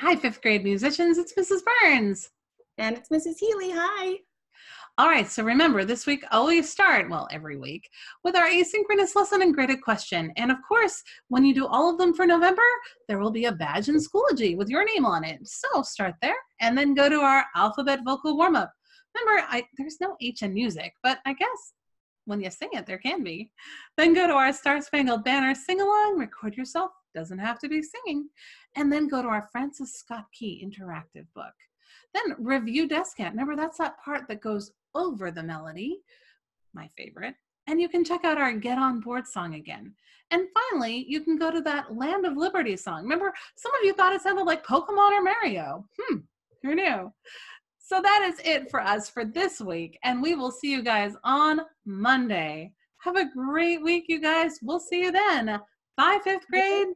Hi, fifth grade musicians. It's Mrs. Burns. And it's Mrs. Healy. Hi. All right, so remember this week, always start, well, every week, with our asynchronous lesson and graded question. And of course, when you do all of them for November, there will be a badge in Schoology with your name on it. So start there and then go to our alphabet vocal warm up. Remember, I, there's no H in music, but I guess when you sing it, there can be. Then go to our Star Spangled Banner sing along, record yourself, doesn't have to be singing. And then go to our Francis Scott Key interactive book. Then review descant. Remember, that's that part that goes over the melody, my favorite. And you can check out our Get On Board song again. And finally, you can go to that Land of Liberty song. Remember, some of you thought it sounded like Pokemon or Mario. Hmm, who knew? So that is it for us for this week, and we will see you guys on Monday. Have a great week, you guys. We'll see you then. Bye, fifth grade.